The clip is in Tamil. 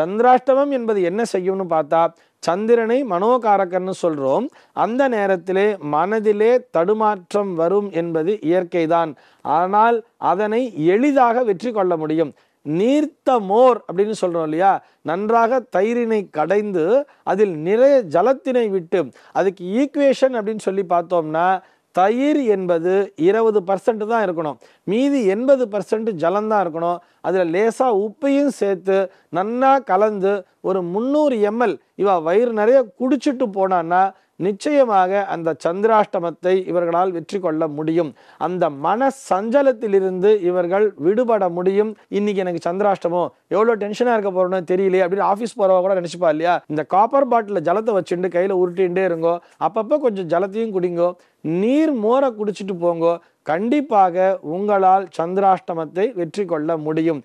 சந்திராஷ்டமம் என்பது என்ன செய்யும்னு பார்த்தா சந்திரனை மனோகாரகன்னு சொல்கிறோம் அந்த நேரத்திலே மனதிலே தடுமாற்றம் வரும் என்பது இயற்கைதான் ஆனால் அதனை எளிதாக வெற்றி கொள்ள முடியும் நீர்த்த மோர் அப்படின்னு சொல்கிறோம் இல்லையா நன்றாக தயிரினை கடைந்து அதில் நிறைய ஜலத்தினை விட்டு அதுக்கு ஈக்குவேஷன் அப்படின்னு சொல்லி பார்த்தோம்னா தயிர் என்பது இருபது பர்சன்ட் தான் இருக்கணும் மீதி எண்பது பர்சன்ட் ஜலந்தான் இருக்கணும் அதில் லேசாக உப்பையும் சேர்த்து நன்னா கலந்து ஒரு முந்நூறு எம்எல் இவள் வயிறு நிறைய குடிச்சிட்டு போனான்னா நிச்சயமாக அந்த சந்திராஷ்டமத்தை இவர்களால் வெற்றி கொள்ள முடியும் அந்த மன சஞ்சலத்திலிருந்து இவர்கள் விடுபட முடியும் இன்னைக்கு எனக்கு சந்திராஷ்டமோ எவ்வளோ டென்ஷனாக இருக்க போறோம்னு தெரியலையே அப்படின்னு ஆஃபீஸ் போகிறவ கூட நினச்சிப்பா இல்லையா இந்த காப்பர் பாட்டில் ஜலத்தை வச்சுட்டு கையில் உருட்டிகிட்டே இருங்கோ அப்பப்போ கொஞ்சம் ஜலத்தையும் குடிங்கோ நீர் மோர குடிச்சிட்டு போங்கோ கண்டிப்பாக உங்களால் சந்திராஷ்டமத்தை வெற்றி கொள்ள முடியும்